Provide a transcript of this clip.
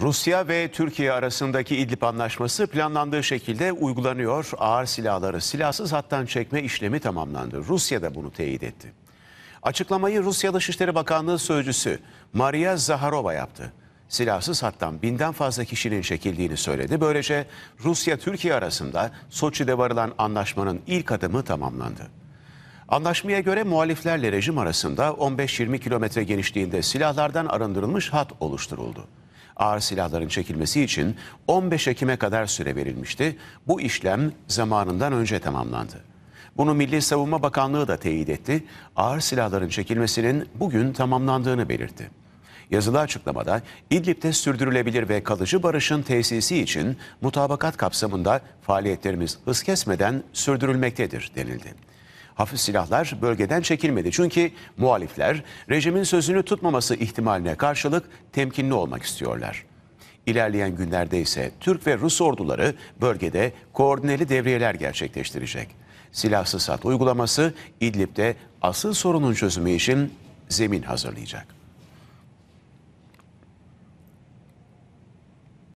Rusya ve Türkiye arasındaki İdlib anlaşması planlandığı şekilde uygulanıyor. Ağır silahları silahsız hattan çekme işlemi tamamlandı. Rusya da bunu teyit etti. Açıklamayı Rusya Dışişleri Bakanlığı Sözcüsü Maria Zaharova yaptı. Silahsız hattan binden fazla kişinin çekildiğini söyledi. Böylece Rusya-Türkiye arasında Soçi'de varılan anlaşmanın ilk adımı tamamlandı. Anlaşmaya göre muhaliflerle rejim arasında 15-20 kilometre genişliğinde silahlardan arındırılmış hat oluşturuldu ağır silahların çekilmesi için 15 Ekim'e kadar süre verilmişti. Bu işlem zamanından önce tamamlandı. Bunu Milli Savunma Bakanlığı da teyit etti. Ağır silahların çekilmesinin bugün tamamlandığını belirtti. Yazılı açıklamada İdlib'de sürdürülebilir ve kalıcı barışın tesisi için mutabakat kapsamında faaliyetlerimiz hız kesmeden sürdürülmektedir denildi hafif silahlar bölgeden çekilmedi. Çünkü muhalifler rejimin sözünü tutmaması ihtimaline karşılık temkinli olmak istiyorlar. İlerleyen günlerde ise Türk ve Rus orduları bölgede koordineli devriyeler gerçekleştirecek. Silahsız hat uygulaması İdlib'de asıl sorunun çözümü için zemin hazırlayacak.